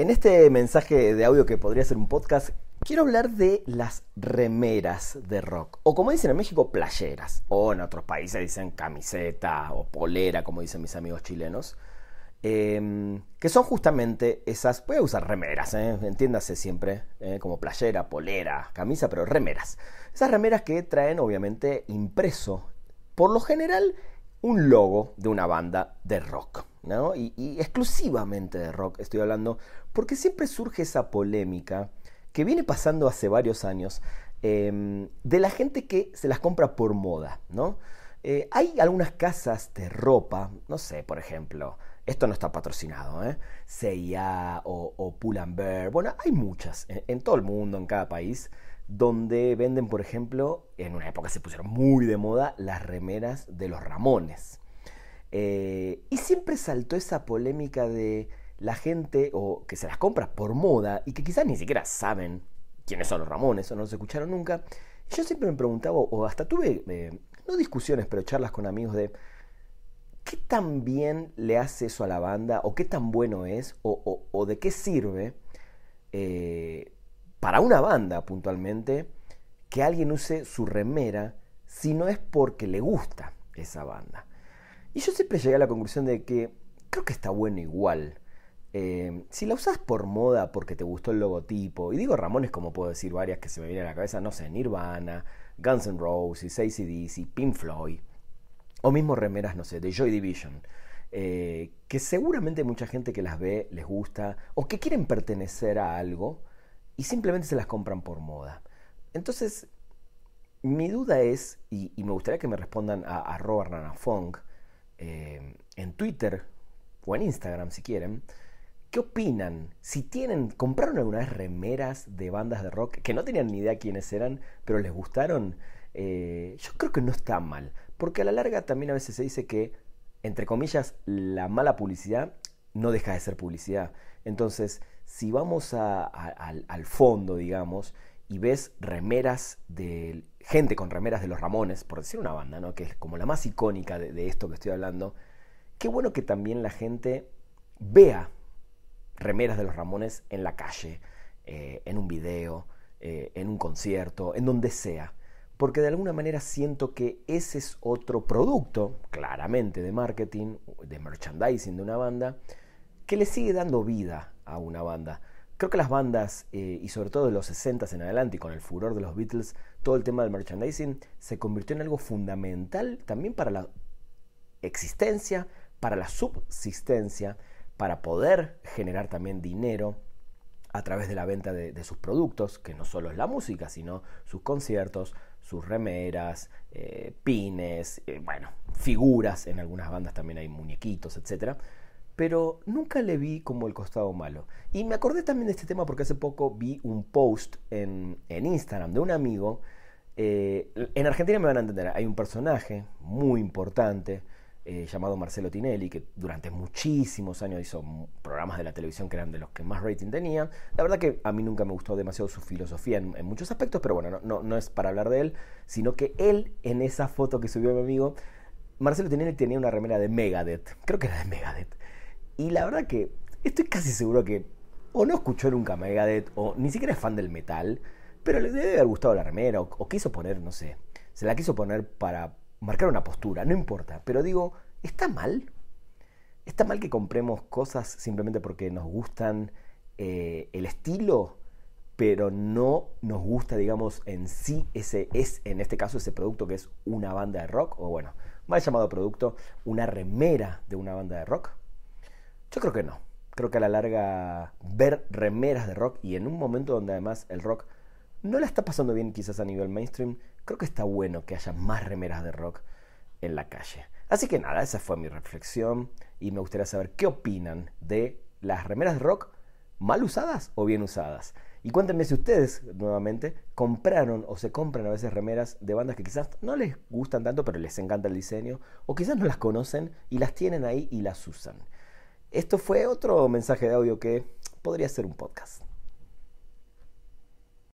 En este mensaje de audio que podría ser un podcast, quiero hablar de las remeras de rock, o como dicen en México, playeras, o en otros países dicen camiseta o polera, como dicen mis amigos chilenos, em, que son justamente esas, voy a usar remeras, ¿eh? entiéndase siempre, ¿eh? como playera, polera, camisa, pero remeras. Esas remeras que traen obviamente impreso, por lo general, un logo de una banda de rock. Y, exclusivamente de rock estoy hablando, porque siempre surge esa polémica que viene pasando hace varios años em, de la gente que se las compra por moda, ¿no? Eh, hay algunas casas de ropa, no sé, por ejemplo, esto no está patrocinado, ¿eh? CIA o, o Pull&Bear, bueno, hay muchas en todo el mundo, en cada país, donde venden, por ejemplo, en una época se pusieron muy de moda las remeras de los Ramones. Eh, y siempre saltó esa polémica de la gente o que se las compra por moda y que quizás ni siquiera saben quiénes son los Ramones o no se escucharon nunca. Yo siempre me preguntaba, o hasta tuve, eh, no discusiones, pero charlas con amigos de qué tan bien le hace eso a la banda o qué tan bueno es o, de qué sirve eh, para una banda puntualmente que alguien use su remera si no es porque le gusta esa banda. Y yo siempre llegué a la conclusión de que creo que está bueno igual. Eh, si la usas por moda, porque te gustó el logotipo, y digo Ramones como puedo decir varias que se me vienen a la cabeza, no sé, Nirvana, Guns N' Roses, ACDC, Pink Floyd, o mismo remeras, no sé, de Joy Division, eh, que seguramente mucha gente que las ve les gusta, o que quieren pertenecer a algo, y simplemente se las compran por moda. Entonces, mi duda es, y, me gustaría que me respondan a, a Robert Nanafong, eh, en Twitter o en Instagram si quieren. ¿Qué opinan? Si tienen, compraron algunas remeras de bandas de rock que no tenían ni idea quiénes eran, pero les gustaron, eh, yo creo que no está mal, porque a la larga también a veces se dice que, entre comillas, la mala publicidad no deja de ser publicidad. Entonces, si vamos al fondo, digamos, y ves remeras de gente con remeras de los Ramones, por decir una banda, ¿no? que es como la más icónica de, esto que estoy hablando, qué bueno que también la gente vea remeras de los Ramones en la calle, eh, en un video, eh, en un concierto, en donde sea. Porque de alguna manera siento que ese es otro producto, claramente de marketing, de merchandising de una banda, que le sigue dando vida a una banda. Creo que las bandas, eh, y sobre todo de los 60 s en adelante, y con el furor de los Beatles, todo el tema del merchandising se convirtió en algo fundamental también para la existencia, para la subsistencia, para poder generar también dinero a través de la venta de, sus productos, que no solo es la música, sino sus conciertos, sus remeras, eh, pines, eh, bueno, figuras, en algunas bandas también hay muñequitos, etcétera pero nunca le vi como el costado malo. Y me acordé también de este tema porque hace poco vi un post en, Instagram de un amigo. Eh, en Argentina me van a entender, hay un personaje muy importante eh, llamado Marcelo Tinelli, que durante muchísimos años hizo programas de la televisión que eran de los que más rating tenía. La verdad que a mí nunca me gustó demasiado su filosofía en, muchos aspectos, pero bueno, no, no, no es para hablar de él, sino que él en esa foto que subió mi amigo, Marcelo Tinelli tenía una remera de Megadeth, creo que era de Megadeth y la verdad que estoy casi seguro que o no escuchó nunca Megadeth o ni siquiera es fan del metal, pero le debe haber gustado la remera o, quiso poner, no sé, se la quiso poner para marcar una postura, no importa. Pero digo, ¿está mal? ¿Está mal que compremos cosas simplemente porque nos gustan eh, el estilo, pero no nos gusta, digamos, en sí ese es, en este caso, ese producto que es una banda de rock, o bueno, mal llamado producto, una remera de una banda de rock? Yo creo que no. Creo que a la larga ver remeras de rock y en un momento donde además el rock no la está pasando bien quizás a nivel mainstream, creo que está bueno que haya más remeras de rock en la calle. Así que nada, esa fue mi reflexión y me gustaría saber qué opinan de las remeras de rock mal usadas o bien usadas. Y cuéntenme si ustedes, nuevamente, compraron o se compran a veces remeras de bandas que quizás no les gustan tanto, pero les encanta el diseño, o quizás no las conocen y las tienen ahí y las usan. Esto fue otro mensaje de audio que podría ser un podcast.